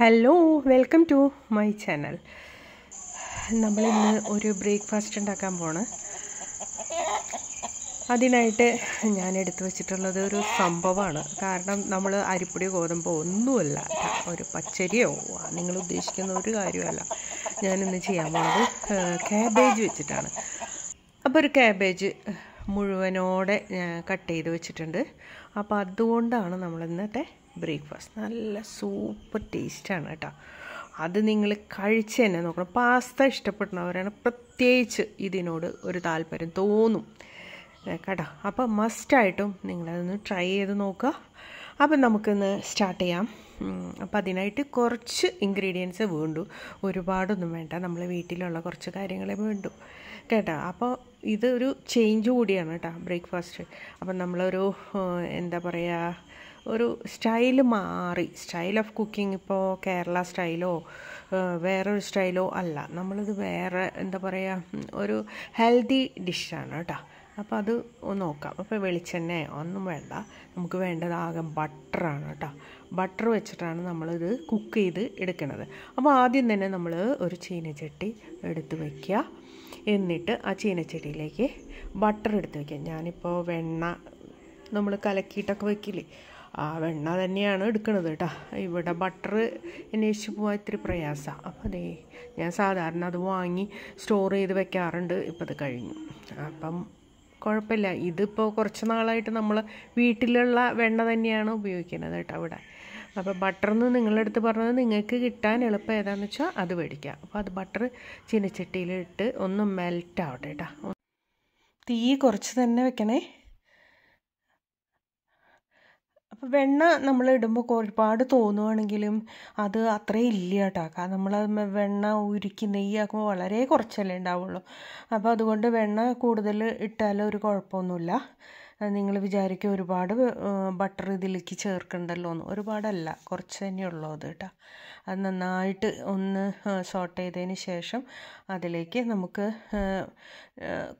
hello welcome to my channel നമ്മളിന്ന് ഒരു breakfast ഉണ്ടാക്കാൻ പോണ് അതിനായിട്ട് ഞാൻ എടുത്തു വച്ചിട്ടുള്ളത് ഒരു സംഭവമാണ് കാരണം നമ്മൾ അരിപ്പൊടി ഗോതമ്പോ ഒന്നുമല്ല ഒരു പച്ചരിയോ നിങ്ങൾ ഉദ്ദേശിക്കുന്ന ഒരു കാര്യമല്ല ഞാനിന്ന് ചെയ്യാൻ പോണത് ക്യാബേജ് വെച്ചിട്ടാണ് അപ്പോൾ ഒരു ക്യാബേജ് മുഴുവനോടെ കട്ട് ചെയ്ത് വെച്ചിട്ടുണ്ട് അപ്പോൾ അതുകൊണ്ടാണ് നമ്മൾ ഇന്നത്തെ ബ്രേക്ക്ഫാസ്റ്റ് നല്ല സൂപ്പർ ടേസ്റ്റാണ് കേട്ടോ അത് നിങ്ങൾ കഴിച്ച് തന്നെ നോക്കണം പാസ്ത ഇഷ്ടപ്പെടുന്നവരാണ് പ്രത്യേകിച്ച് ഇതിനോട് ഒരു താല്പര്യം തോന്നും കേട്ടോ അപ്പോൾ മസ്റ്റായിട്ടും നിങ്ങളതൊന്ന് ട്രൈ ചെയ്ത് നോക്കുക അപ്പം നമുക്കിന്ന് സ്റ്റാർട്ട് ചെയ്യാം അപ്പം അതിനായിട്ട് കുറച്ച് ഇൻഗ്രീഡിയൻസ് വേണ്ടു ഒരുപാടൊന്നും വേണ്ട നമ്മൾ വീട്ടിലുള്ള കുറച്ച് കാര്യങ്ങളെ വേണ്ടു കേട്ടോ അപ്പോൾ ഇതൊരു ചേഞ്ച് കൂടിയാണ് കേട്ടോ ബ്രേക്ക്ഫാസ്റ്റ് അപ്പം നമ്മളൊരു എന്താ പറയുക ഒരു സ്റ്റൈൽ മാറി സ്റ്റൈൽ ഓഫ് കുക്കിംഗ് ഇപ്പോൾ കേരള സ്റ്റൈലോ വേറൊരു സ്റ്റൈലോ അല്ല നമ്മളിത് വേറെ എന്താ പറയുക ഒരു ഹെൽത്തി ഡിഷാണ് കേട്ടോ അപ്പോൾ അത് ഒന്ന് നോക്കാം അപ്പോൾ വെളിച്ചെണ്ണ ഒന്നും വേണ്ട നമുക്ക് വേണ്ടതാകെ ബട്ടറാണ് കേട്ടോ ബട്ടർ വെച്ചിട്ടാണ് നമ്മളിത് കുക്ക് ചെയ്ത് എടുക്കുന്നത് അപ്പോൾ ആദ്യം തന്നെ നമ്മൾ ഒരു ചീനച്ചട്ടി എടുത്ത് വയ്ക്കുക എന്നിട്ട് ആ ചീനച്ചട്ടിയിലേക്ക് ബട്ടർ എടുത്ത് വയ്ക്കുക ഞാനിപ്പോൾ വെണ്ണ നമ്മൾ കലക്കിയിട്ടൊക്കെ വയ്ക്കില്ലേ ആ വെണ്ണ തന്നെയാണ് എടുക്കുന്നത് കേട്ടോ ഇവിടെ ബട്ടർ അന്വേഷിച്ച് പോകാൻ ഇത്തിരി പ്രയാസമാണ് അപ്പോൾ അതേ ഞാൻ സാധാരണ അത് വാങ്ങി സ്റ്റോർ ചെയ്ത് വെക്കാറുണ്ട് ഇപ്പോൾ അത് കഴിഞ്ഞു അപ്പം കുഴപ്പമില്ല ഇതിപ്പോൾ കുറച്ച് നാളായിട്ട് നമ്മൾ വീട്ടിലുള്ള വെണ്ണ തന്നെയാണ് ഉപയോഗിക്കുന്നത് കേട്ടോ ഇവിടെ അപ്പോൾ ബട്ടർന്ന് നിങ്ങളെടുത്ത് പറഞ്ഞത് നിങ്ങൾക്ക് കിട്ടാൻ എളുപ്പം ഏതാണെന്ന് വെച്ചാൽ അത് മേടിക്കുക അപ്പോൾ അത് ബട്ടർ ചീനച്ചട്ടിയിലിട്ട് ഒന്ന് മെൽറ്റ് ആവട്ടെ കേട്ടോ തീ കുറച്ച് തന്നെ വെക്കണേ അപ്പോൾ വെണ്ണ നമ്മൾ ഇടുമ്പോൾ ഒരുപാട് തോന്നുവാണെങ്കിലും അത് അത്രയും ഇല്ല കേട്ടോ കാരണം നമ്മൾ വെണ്ണ ഉരുക്കി നെയ്യാക്കുമ്പോൾ വളരെ കുറച്ചല്ലേ ഉണ്ടാവുള്ളൂ അപ്പോൾ അതുകൊണ്ട് വെണ്ണ കൂടുതൽ ഇട്ടാലും ഒരു കുഴപ്പമൊന്നുമില്ല നിങ്ങൾ വിചാരിക്കും ഒരുപാട് ബട്ടർ ഇതിലേക്ക് ചേർക്കണ്ടല്ലോ എന്ന് ഒരുപാടല്ല കുറച്ച് തന്നെ ഉള്ളൂ അത് കേട്ടോ അത് നന്നായിട്ട് ഒന്ന് സോട്ട് ചെയ്തതിന് ശേഷം അതിലേക്ക് നമുക്ക്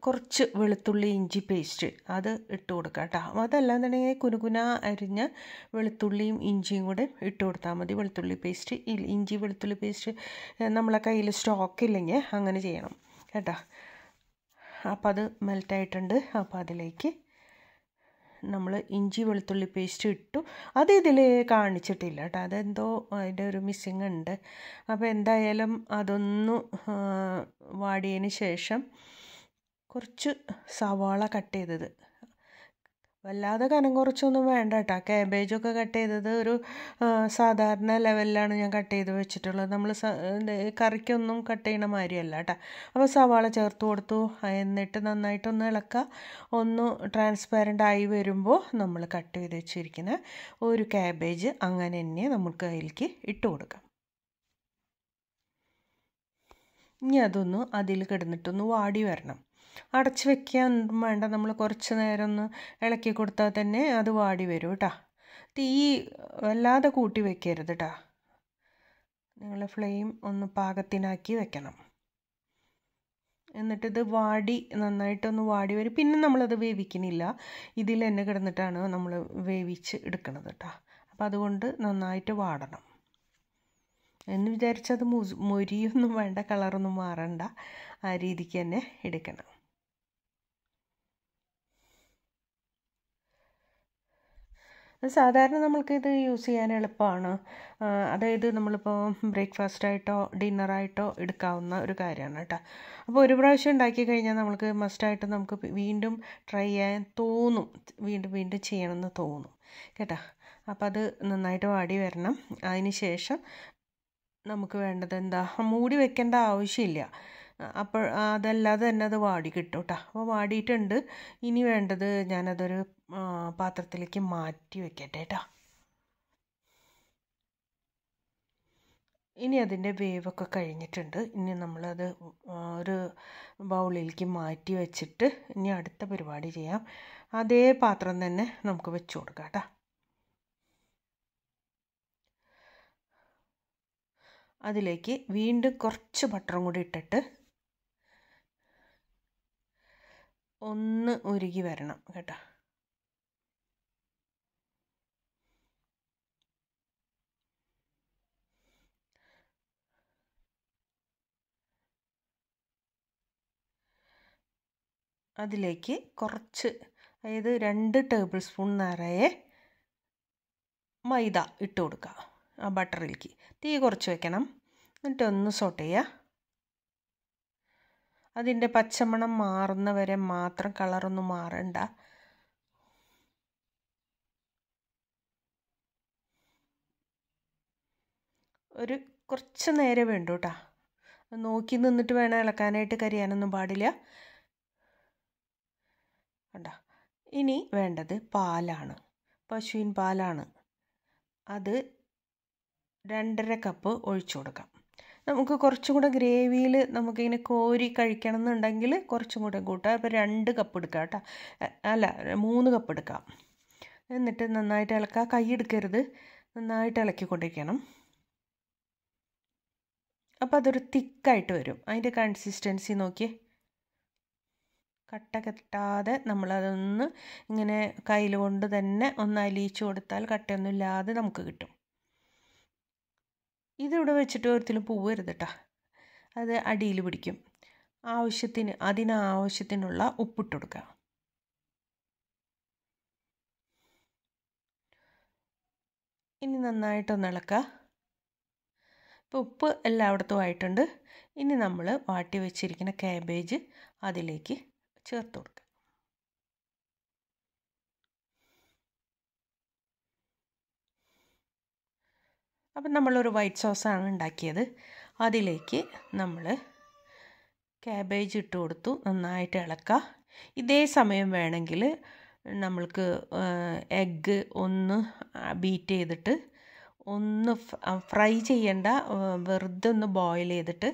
കുറച്ച് വെളുത്തുള്ളി ഇഞ്ചി പേസ്റ്റ് അത് ഇട്ട് കൊടുക്കാം കേട്ടോ അതല്ലാന്നുണ്ടെങ്കിൽ കുനുകുന അരിഞ്ഞ വെളുത്തുള്ളിയും ഇഞ്ചിയും കൂടെ ഇട്ട് കൊടുത്താൽ മതി വെളുത്തുള്ളി പേസ്റ്റ് ഇഞ്ചി വെളുത്തുള്ളി പേസ്റ്റ് നമ്മളെ കയ്യിൽ സ്റ്റോക്ക് ഇല്ലെങ്കിൽ അങ്ങനെ ചെയ്യണം കേട്ടോ അപ്പം അത് മെൽറ്റായിട്ടുണ്ട് അപ്പോൾ അതിലേക്ക് നമ്മൾ ഇഞ്ചി വെളുത്തുള്ളി പേസ്റ്റ് ഇട്ടു അത് ഇതിൽ കാണിച്ചിട്ടില്ല കേട്ടോ അതെന്തോ അതിൻ്റെ ഒരു മിസ്സിങ് ഉണ്ട് അപ്പോൾ എന്തായാലും അതൊന്നു വാടിയതിന് ശേഷം കുറച്ച് സവാള കട്ട് ചെയ്തത് വല്ലാതെ കനം കുറച്ചൊന്നും വേണ്ട കേട്ടോ ഒക്കെ കട്ട് ചെയ്തത് ഒരു സാധാരണ ലെവലിലാണ് ഞാൻ കട്ട് ചെയ്ത് വെച്ചിട്ടുള്ളത് നമ്മൾ കറിക്കൊന്നും കട്ട് ചെയ്യണ മാതിരിയല്ല കേട്ടോ അപ്പോൾ സവാള ചേർത്ത് കൊടുത്തു എന്നിട്ട് നന്നായിട്ടൊന്ന് ഇളക്കുക ഒന്ന് ട്രാൻസ്പാരൻ്റ് ആയി വരുമ്പോൾ നമ്മൾ കട്ട് ചെയ്ത് വെച്ചിരിക്കുന്ന ഒരു ക്യാബേജ് അങ്ങനെ തന്നെ നമുക്ക് അതിലേക്ക് ഇട്ട് കൊടുക്കാം ഇനി അതൊന്ന് അതിൽ കിടന്നിട്ടൊന്ന് വാടി വരണം അടച്ച് വെക്കാൻ വേണ്ട നമ്മൾ കുറച്ച് നേരം ഒന്ന് ഇളക്കി കൊടുത്താൽ തന്നെ അത് വാടി വരും കേട്ടോ തീ വല്ലാതെ കൂട്ടി വെക്കരുത് കേട്ടോ നിങ്ങൾ ഫ്ലെയിം ഒന്ന് പാകത്തിനാക്കി വെക്കണം എന്നിട്ട് ഇത് വാടി നന്നായിട്ടൊന്ന് വാടി വരും പിന്നെ നമ്മളത് വേവിക്കുന്നില്ല ഇതിൽ തന്നെ കിടന്നിട്ടാണ് നമ്മൾ വേവിച്ച് എടുക്കുന്നത് കേട്ടോ അപ്പോൾ അതുകൊണ്ട് നന്നായിട്ട് വാടണം എന്ന് വിചാരിച്ചത് മുരിയൊന്നും വേണ്ട കളറൊന്നും മാറണ്ട ആ രീതിക്ക് തന്നെ എടുക്കണം സാധാരണ നമ്മൾക്കിത് യൂസ് ചെയ്യാൻ എളുപ്പമാണ് അതായത് നമ്മളിപ്പോൾ ബ്രേക്ക്ഫാസ്റ്റായിട്ടോ ഡിന്നറായിട്ടോ എടുക്കാവുന്ന ഒരു കാര്യമാണ് കേട്ടോ അപ്പോൾ ഒരു പ്രാവശ്യം ഉണ്ടാക്കി കഴിഞ്ഞാൽ നമുക്ക് മസ്റ്റായിട്ട് നമുക്ക് വീണ്ടും ട്രൈ ചെയ്യാൻ തോന്നും വീണ്ടും വീണ്ടും ചെയ്യണമെന്ന് തോന്നും കേട്ടോ അപ്പോൾ അത് നന്നായിട്ട് വാടി വരണം അതിന് ശേഷം നമുക്ക് വേണ്ടത് എന്താ മൂടി വെക്കേണ്ട ആവശ്യമില്ല അപ്പോൾ അതല്ലാതെ തന്നെ അത് വാടി കിട്ടും കേട്ടോ അപ്പോൾ വാടിയിട്ടുണ്ട് ഇനി വേണ്ടത് ഞാനതൊരു പാത്രത്തിലേക്ക് മാറ്റി വെക്കട്ടെ കേട്ടോ ഇനി അതിൻ്റെ വേവൊക്കെ കഴിഞ്ഞിട്ടുണ്ട് ഇനി നമ്മളത് ഒരു ബൗളിലേക്ക് മാറ്റി വെച്ചിട്ട് ഇനി അടുത്ത പരിപാടി ചെയ്യാം അതേ പാത്രം തന്നെ നമുക്ക് വെച്ച് കൊടുക്കാം കേട്ടോ അതിലേക്ക് വീണ്ടും കുറച്ച് ബട്ടറും കൂടി ഇട്ടിട്ട് ഒന്ന് ഉരുകി വരണം കേട്ടോ അതിലേക്ക് കുറച്ച് അതായത് രണ്ട് ടേബിൾ സ്പൂൺ നിറയെ മൈദ ഇട്ട് കൊടുക്കുക ആ ബട്ടറിലേക്ക് തീ കുറച്ച് വെക്കണം ഒന്ന് സോട്ട് ചെയ്യുക അതിൻ്റെ പച്ചമണം മാറുന്ന വരെ മാത്രം കളറൊന്നും മാറണ്ട ഒരു കുറച്ച് നേരെ വേണ്ടു കേട്ടോ നോക്കി നിന്നിട്ട് വേണം ഇളക്കാനായിട്ട് കരിയാനൊന്നും പാടില്ല കണ്ടോ ഇനി വേണ്ടത് പാലാണ് പശുവിൻ പാലാണ് അത് രണ്ടര കപ്പ് ഒഴിച്ചു കൊടുക്കാം നമുക്ക് കുറച്ചും കൂടെ ഗ്രേവിയിൽ നമുക്കിങ്ങനെ കോരി കഴിക്കണം എന്നുണ്ടെങ്കിൽ കുറച്ചും കൂടെ കൂട്ടാം അപ്പോൾ രണ്ട് കപ്പ് എടുക്കാം കേട്ടോ അല്ല മൂന്ന് കപ്പ് എടുക്കാം എന്നിട്ട് നന്നായിട്ട് ഇളക്കുക കൈ എടുക്കരുത് നന്നായിട്ട് ഇളക്കിക്കൊണ്ടിരിക്കണം അപ്പോൾ അതൊരു തിക്കായിട്ട് വരും അതിൻ്റെ കൺസിസ്റ്റൻസി നോക്കിയേ കട്ട കെട്ടാതെ നമ്മളതൊന്ന് ഇങ്ങനെ കയ്യിൽ കൊണ്ട് തന്നെ ഒന്ന് അലിയിച്ചു കൊടുത്താൽ ഇല്ലാതെ നമുക്ക് കിട്ടും ഇതിവിടെ വെച്ചിട്ട് ഒരിക്കലും പോവരുത് കേട്ടോ അത് അടിയിൽ പിടിക്കും ആവശ്യത്തിന് അതിനാവശ്യത്തിനുള്ള ഉപ്പിട്ട് കൊടുക്കുക ഇനി നന്നായിട്ടൊന്ന് ഇളക്കുക ഇപ്പോൾ ഉപ്പ് എല്ലായിടത്തും ആയിട്ടുണ്ട് ഇനി നമ്മൾ വാട്ടി വെച്ചിരിക്കുന്ന കാബേജ് അതിലേക്ക് ചേർത്ത് കൊടുക്കുക അപ്പം നമ്മളൊരു വൈറ്റ് സോസാണ് ഉണ്ടാക്കിയത് അതിലേക്ക് നമ്മൾ ക്യാബേജ് ഇട്ട് കൊടുത്തു നന്നായിട്ട് ഇളക്കുക ഇതേ സമയം വേണമെങ്കിൽ നമ്മൾക്ക് എഗ്ഗ് ഒന്ന് ബീറ്റ് ചെയ്തിട്ട് ഒന്ന് ഫ്രൈ ചെയ്യേണ്ട വെറുതെ ഒന്ന് ബോയിൽ ചെയ്തിട്ട്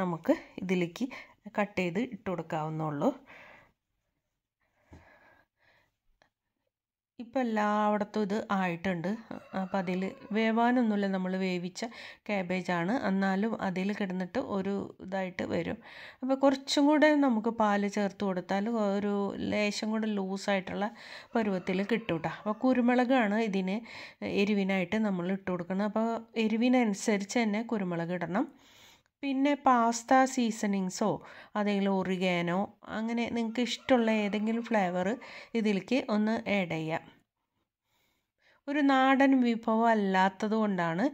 നമുക്ക് ഇതിലേക്ക് കട്ട് ചെയ്ത് ഇട്ട് കൊടുക്കാവുന്നുള്ളൂ ഇപ്പോൾ എല്ലായിടത്തും ഇത് ആയിട്ടുണ്ട് അപ്പം അതിൽ വേവാനൊന്നുമില്ല നമ്മൾ വേവിച്ച ക്യാബേജാണ് എന്നാലും അതിൽ കിടന്നിട്ട് ഒരു ഇതായിട്ട് വരും അപ്പോൾ കുറച്ചും കൂടെ നമുക്ക് പാൽ ചേർത്ത് കൊടുത്താൽ ഒരു ലേശം കൂടെ ലൂസായിട്ടുള്ള പരുവത്തിൽ കിട്ടും കേട്ടോ അപ്പോൾ കുരുമുളകാണ് ഇതിന് എരിവിനായിട്ട് നമ്മൾ ഇട്ട് കൊടുക്കണം അപ്പോൾ എരിവിനനുസരിച്ച് തന്നെ കുരുമുളക് ഇടണം പിന്നെ പാസ്ത സീസണിങ്സോ അതെങ്കിലും ഒറിഗാനോ അങ്ങനെ നിങ്ങൾക്ക് ഇഷ്ടമുള്ള ഏതെങ്കിലും ഫ്ലേവർ ഇതിലേക്ക് ഒന്ന് ആഡ് ചെയ്യാം ഒരു നാടൻ വിഭവം അല്ലാത്തത് കൊണ്ടാണ്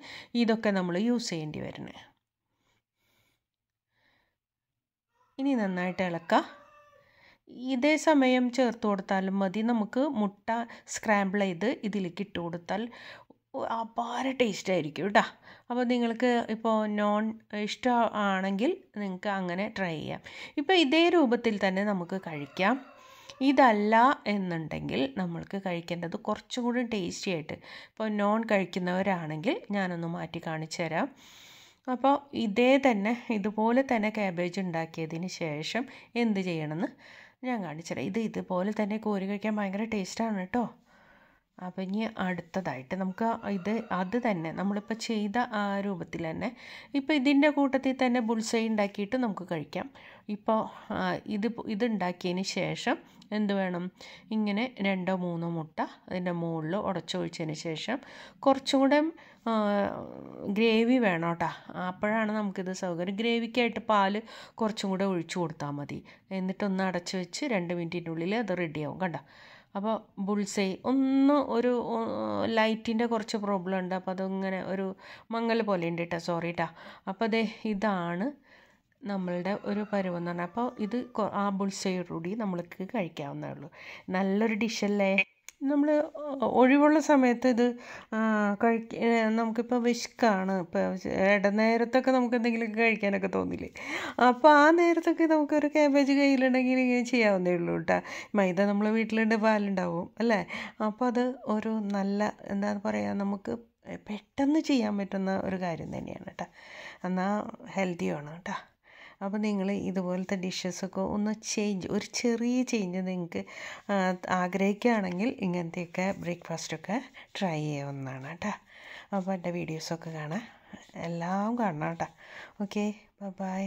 ഇതൊക്കെ നമ്മൾ യൂസ് ചെയ്യേണ്ടി വരുന്നത് ഇനി നന്നായിട്ട് ഇളക്കുക ഇതേ സമയം ചേർത്ത് കൊടുത്താലും മതി നമുക്ക് മുട്ട സ്ക്രാമ്പിൾ ചെയ്ത് ഇതിലേക്ക് ഇട്ട് കൊടുത്താൽ അപാര ടേസ്റ്റ് ആയിരിക്കും കേട്ടോ അപ്പോൾ നിങ്ങൾക്ക് ഇപ്പോൾ നോൺ ഇഷ്ടമാണെങ്കിൽ നിങ്ങൾക്ക് അങ്ങനെ ട്രൈ ചെയ്യാം ഇപ്പോൾ ഇതേ രൂപത്തിൽ തന്നെ നമുക്ക് കഴിക്കാം ഇതല്ല എന്നുണ്ടെങ്കിൽ നമ്മൾക്ക് കഴിക്കേണ്ടത് കുറച്ചും കൂടി ടേസ്റ്റി ആയിട്ട് ഇപ്പോൾ നോൺ കഴിക്കുന്നവരാണെങ്കിൽ ഞാനൊന്ന് മാറ്റി കാണിച്ചു തരാം അപ്പോൾ ഇതേ തന്നെ ഇതുപോലെ തന്നെ ക്യാബേജ് ഉണ്ടാക്കിയതിന് ശേഷം എന്ത് ചെയ്യണമെന്ന് ഞാൻ കാണിച്ചു തരാം ഇത് ഇതുപോലെ തന്നെ കോരി കഴിക്കാൻ ഭയങ്കര ടേസ്റ്റാണ് കേട്ടോ അപ്പം ഇനി അടുത്തതായിട്ട് നമുക്ക് ഇത് അത് തന്നെ നമ്മളിപ്പോൾ ചെയ്ത ആ രൂപത്തിൽ തന്നെ ഇപ്പോൾ ഇതിൻ്റെ കൂട്ടത്തിൽ തന്നെ ബുൾസൈ ഉണ്ടാക്കിയിട്ട് നമുക്ക് കഴിക്കാം ഇപ്പോൾ ഇത് ഇതുണ്ടാക്കിയതിന് ശേഷം എന്ത് വേണം ഇങ്ങനെ രണ്ടോ മൂന്നോ മുട്ട അതിൻ്റെ മുകളിൽ ഉടച്ചൊഴിച്ചതിന് ശേഷം കുറച്ചും കൂടെ ഗ്രേവി വേണം കേട്ടോ അപ്പോഴാണ് നമുക്കിത് സൗകര്യം ഗ്രേവിക്കായിട്ട് പാല് കുറച്ചും കൂടെ ഒഴിച്ചു കൊടുത്താൽ മതി എന്നിട്ടൊന്ന് അടച്ചു വെച്ച് രണ്ട് മിനിറ്റിൻ്റെ ഉള്ളിൽ അത് റെഡിയാവും കണ്ടോ അപ്പോൾ ബുൾസൈ ഒന്ന് ഒരു ലൈറ്റിൻ്റെ കുറച്ച് പ്രോബ്ലം ഉണ്ട് അപ്പോൾ അതിങ്ങനെ ഒരു മങ്ങൽ പോലെ ഉണ്ട് കേട്ടോ സോറി കേട്ടോ അപ്പോൾ അതെ ഇതാണ് നമ്മളുടെ ഒരു പരുവെന്ന് പറഞ്ഞാൽ അപ്പോൾ ഇത് ആ കൂടി നമ്മൾക്ക് കഴിക്കാവുന്നേ ഉള്ളൂ നല്ലൊരു ഡിഷല്ലേ നമ്മൾ ഒഴിവുള്ള സമയത്ത് ഇത് കഴിക്ക നമുക്കിപ്പോൾ വിശക്കാണ് ഇപ്പോൾ ഇടനേരത്തൊക്കെ നമുക്ക് എന്തെങ്കിലുമൊക്കെ കഴിക്കാനൊക്കെ തോന്നില്ലേ അപ്പോൾ ആ നേരത്തൊക്കെ നമുക്കൊരു ക്യാബേജ് കയ്യിലുണ്ടെങ്കിൽ ഇങ്ങനെ ചെയ്യാവുന്നേ ഉള്ളൂ കേട്ടോ മൈദ നമ്മൾ വീട്ടിലുണ്ട് പാലുണ്ടാവും അല്ലേ അപ്പോൾ അത് ഒരു നല്ല എന്താ പറയുക നമുക്ക് പെട്ടെന്ന് ചെയ്യാൻ പറ്റുന്ന ഒരു കാര്യം തന്നെയാണ് കേട്ടോ എന്നാൽ ഹെൽത്തിയാണ് കേട്ടോ അപ്പോൾ നിങ്ങൾ ഇതുപോലത്തെ ഡിഷസൊക്കെ ഒന്ന് ചേഞ്ച് ഒരു ചെറിയ ചേഞ്ച് നിങ്ങൾക്ക് ആഗ്രഹിക്കുകയാണെങ്കിൽ ഇങ്ങനത്തെയൊക്കെ ബ്രേക്ക്ഫാസ്റ്റൊക്കെ ട്രൈ ചെയ്യാവുന്നതാണ് കേട്ടോ അപ്പോൾ എൻ്റെ വീഡിയോസൊക്കെ കാണാം എല്ലാം കാണണം കേട്ടോ ഓക്കെ ബൈ